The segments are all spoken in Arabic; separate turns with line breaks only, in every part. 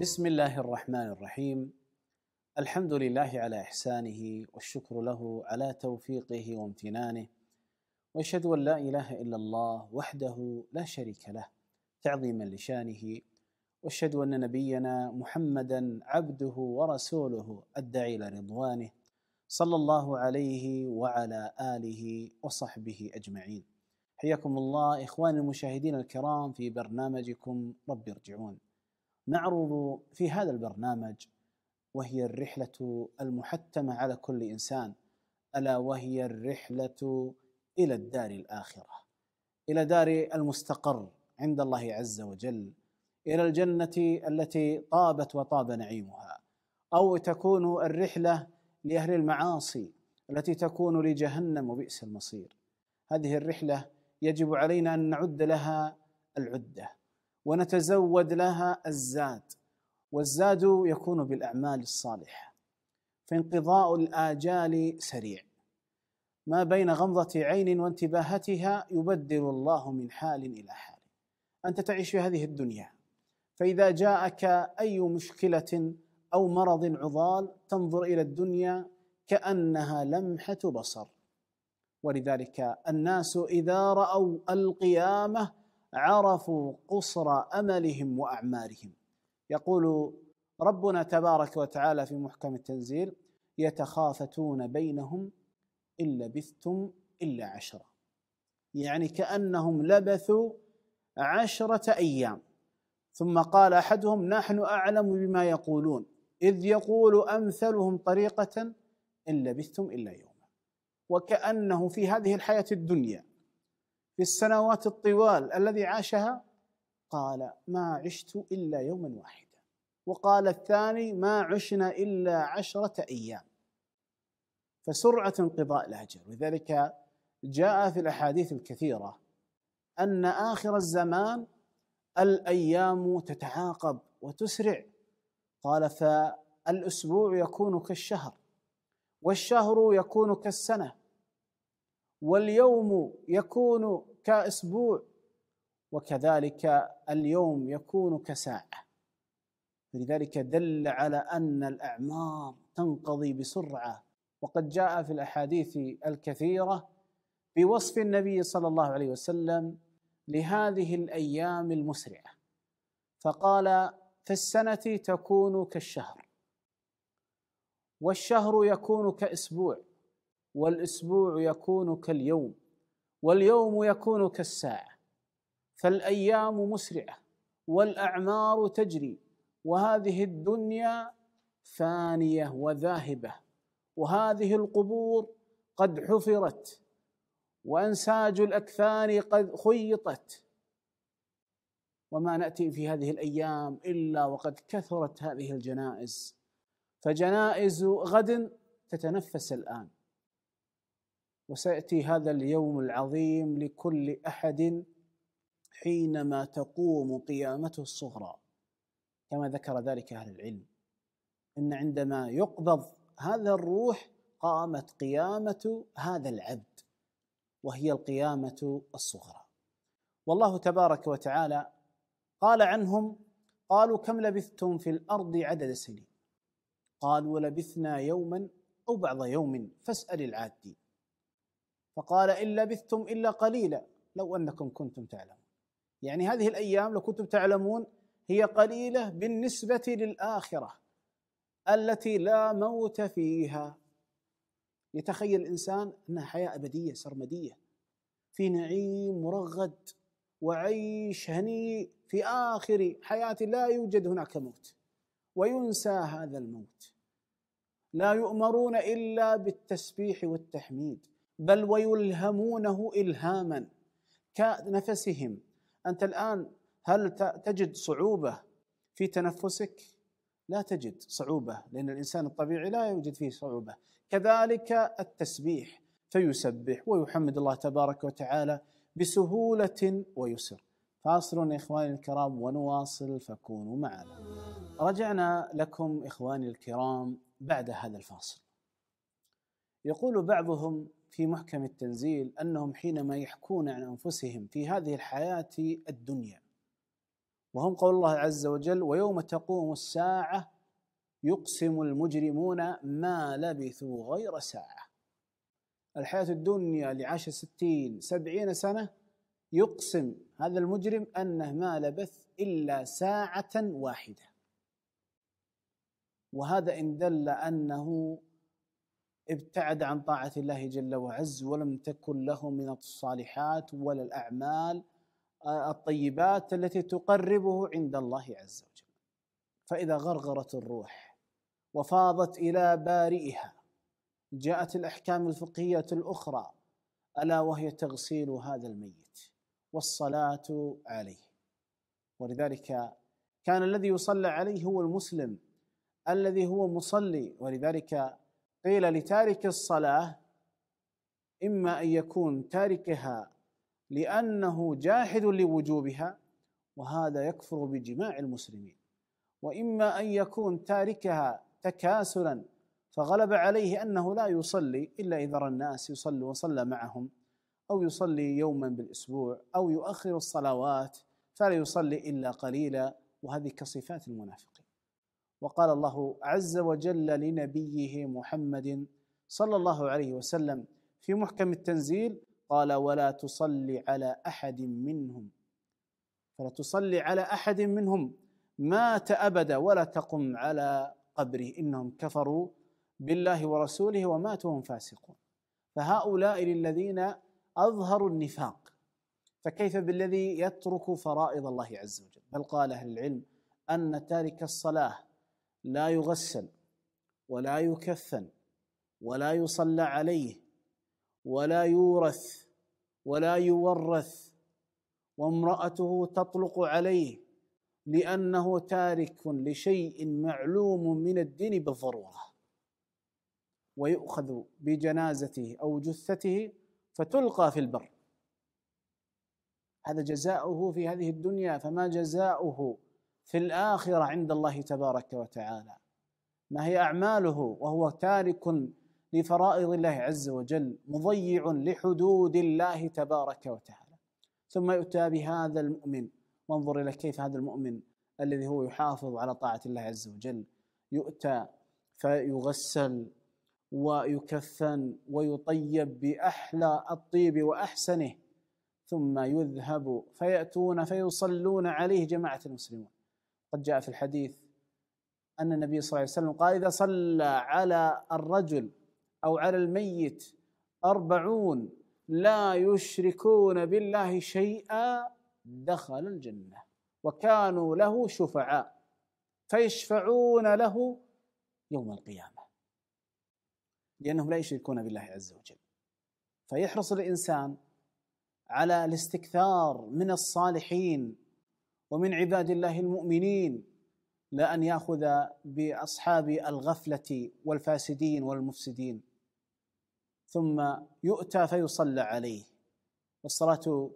بسم الله الرحمن الرحيم الحمد لله على احسانه والشكر له على توفيقه وامتنانه واشهد ان لا اله الا الله وحده لا شريك له تعظيما لشانه واشهد ان نبينا محمدا عبده ورسوله الداعي الى رضوانه صلى الله عليه وعلى اله وصحبه اجمعين حياكم الله اخواني المشاهدين الكرام في برنامجكم رب ارجعون نعرض في هذا البرنامج وهي الرحلة المحتمة على كل إنسان ألا وهي الرحلة إلى الدار الآخرة إلى دار المستقر عند الله عز وجل إلى الجنة التي طابت وطاب نعيمها أو تكون الرحلة لأهل المعاصي التي تكون لجهنم وبئس المصير هذه الرحلة يجب علينا أن نعد لها العدة ونتزود لها الزاد والزاد يكون بالاعمال الصالحه فانقضاء الاجال سريع ما بين غمضه عين وانتباهتها يبدل الله من حال الى حال انت تعيش في هذه الدنيا فاذا جاءك اي مشكله او مرض عضال تنظر الى الدنيا كانها لمحه بصر ولذلك الناس اذا راوا القيامه عرفوا قصر املهم واعمارهم يقول ربنا تبارك وتعالى في محكم التنزيل يتخافتون بينهم ان لبثتم الا عشره يعني كانهم لبثوا عشره ايام ثم قال احدهم نحن اعلم بما يقولون اذ يقول امثلهم طريقه ان لبثتم الا يوما وكانه في هذه الحياه الدنيا في السنوات الطوال الذي عاشها قال ما عشت الا يوما واحدا وقال الثاني ما عشنا الا عشره ايام فسرعه انقضاء الاجل ولذلك جاء في الاحاديث الكثيره ان اخر الزمان الايام تتعاقب وتسرع قال فالاسبوع يكون كالشهر والشهر يكون كالسنه واليوم يكون كاسبوع وكذلك اليوم يكون كساعه ولذلك دل على ان الاعمار تنقضي بسرعه وقد جاء في الاحاديث الكثيره بوصف النبي صلى الله عليه وسلم لهذه الايام المسرعه فقال في السنه تكون كالشهر والشهر يكون كاسبوع والاسبوع يكون كاليوم واليوم يكون كالساعه فالايام مسرعه والاعمار تجري وهذه الدنيا فانيه وذاهبه وهذه القبور قد حفرت وانساج الاكفان قد خيطت وما ناتي في هذه الايام الا وقد كثرت هذه الجنائز فجنائز غد تتنفس الان وسياتي هذا اليوم العظيم لكل احد حينما تقوم قيامته الصغرى كما ذكر ذلك اهل العلم ان عندما يقبض هذا الروح قامت قيامه هذا العبد وهي القيامه الصغرى والله تبارك وتعالى قال عنهم قالوا كم لبثتم في الارض عدد سنين قالوا لبثنا يوما او بعض يوم فاسال العادين فقال إن لبثتم إلا قليلا لو أنكم كنتم تعلمون يعني هذه الأيام لو كنتم تعلمون هي قليلة بالنسبة للآخرة التي لا موت فيها يتخيل الإنسان أنها حياة أبدية سرمدية في نعيم مرغد وعيش هنيء في آخر حياة لا يوجد هناك موت وينسى هذا الموت لا يؤمرون إلا بالتسبيح والتحميد بل ويلهمونه الهاما كنفسهم انت الان هل تجد صعوبه في تنفسك؟ لا تجد صعوبه لان الانسان الطبيعي لا يوجد فيه صعوبه كذلك التسبيح فيسبح ويحمد الله تبارك وتعالى بسهوله ويسر فاصل يا اخواني الكرام ونواصل فكونوا معنا. رجعنا لكم اخواني الكرام بعد هذا الفاصل. يقول بعضهم في محكم التنزيل انهم حينما يحكون عن انفسهم في هذه الحياه الدنيا وهم قول الله عز وجل ويوم تقوم الساعه يقسم المجرمون ما لبثوا غير ساعه الحياه الدنيا اللي عاش ستين سبعين سنه يقسم هذا المجرم انه ما لبث الا ساعه واحده وهذا ان دل انه ابتعد عن طاعة الله جل وعز ولم تكن له من الصالحات ولا الأعمال آه، الطيبات التي تقربه عند الله عز وجل فإذا غرغرت الروح وفاضت إلى بارئها جاءت الأحكام الفقهية الأخرى ألا وهي تغسيل هذا الميت والصلاة عليه ولذلك كان الذي يصلى عليه هو المسلم الذي هو مصلي ولذلك قيل لتارك الصلاه اما ان يكون تاركها لانه جاحد لوجوبها وهذا يكفر بجماع المسلمين واما ان يكون تاركها تكاسلا فغلب عليه انه لا يصلي الا اذا راى الناس يصلي وصلى معهم او يصلي يوما بالاسبوع او يؤخر الصلوات فلا يصلي الا قليلا وهذه كصفات المنافق وقال الله عز وجل لنبيه محمد صلى الله عليه وسلم في محكم التنزيل قال ولا تصلي على احد منهم فلا تصلي على احد منهم مات ابدا ولا تقم على قبره انهم كفروا بالله ورسوله وماتوا هم فاسقون فهؤلاء الذين اظهروا النفاق فكيف بالذي يترك فرائض الله عز وجل بل قال اهل العلم ان تارك الصلاه لا يغسل ولا يكفن ولا يصلى عليه ولا يورث ولا يورث وامرأته تطلق عليه لأنه تارك لشيء معلوم من الدين بالضرورة ويؤخذ بجنازته أو جثته فتلقى في البر هذا جزاؤه في هذه الدنيا فما جزاؤه في الاخره عند الله تبارك وتعالى ما هي اعماله وهو تارك لفرائض الله عز وجل مضيع لحدود الله تبارك وتعالى ثم يؤتى بهذا المؤمن وانظر الى كيف هذا المؤمن الذي هو يحافظ على طاعه الله عز وجل يؤتى فيغسل ويكفن ويطيب باحلى الطيب واحسنه ثم يذهب فياتون فيصلون عليه جماعه المسلمون قد جاء في الحديث أن النبي صلى الله عليه وسلم قال إذا صلى على الرجل أو على الميت أربعون لا يشركون بالله شيئا دخل الجنة وكانوا له شفعاء فيشفعون له يوم القيامة لأنهم لا يشركون بالله عز وجل فيحرص الإنسان على الاستكثار من الصالحين ومن عباد الله المؤمنين لا ان ياخذ باصحاب الغفله والفاسدين والمفسدين ثم يؤتى فيصلى عليه والصلاه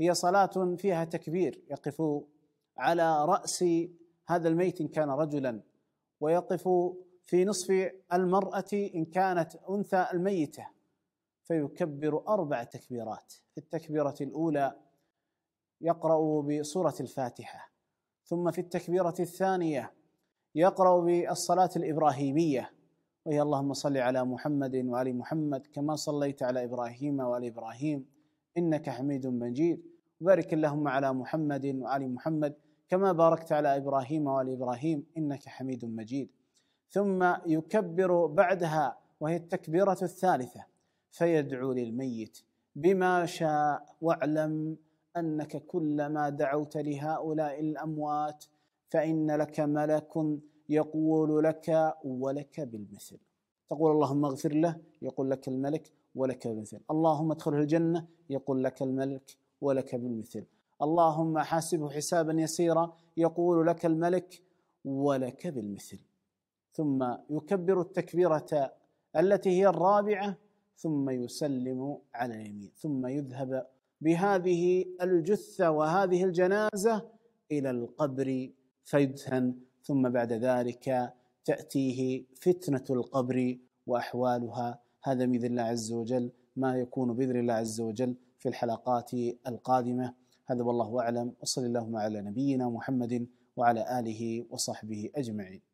هي صلاه فيها تكبير يقف على راس هذا الميت ان كان رجلا ويقف في نصف المراه ان كانت انثى الميته فيكبر اربع تكبيرات في التكبيره الاولى يقرأ بسورة الفاتحة ثم في التكبيرة الثانية يقرأ بالصلاة الإبراهيمية وهي اللهم صل على محمد وآل محمد كما صليت على إبراهيم وآل إبراهيم إنك حميد مجيد وبارك اللهم على محمد وآل محمد كما باركت على إبراهيم وآل إبراهيم إنك حميد مجيد ثم يكبر بعدها وهي التكبيرة الثالثة فيدعو للميت بما شاء واعلم أنك كلما دعوت لهؤلاء الأموات فإن لك ملك يقول لك ولك بالمثل تقول اللهم اغفر له يقول لك الملك ولك بالمثل اللهم ادخله الجنة يقول لك الملك ولك بالمثل اللهم حاسبه حسابا يسيرا يقول لك الملك ولك بالمثل ثم يكبر التكبيرة التي هي الرابعة ثم يسلم على اليمين ثم يذهب بهذه الجثه وهذه الجنازه الى القبر فيدفن ثم بعد ذلك تاتيه فتنه القبر واحوالها هذا باذن الله عز وجل ما يكون باذن الله عز وجل في الحلقات القادمه هذا والله اعلم وصلى اللهم على نبينا محمد وعلى اله وصحبه اجمعين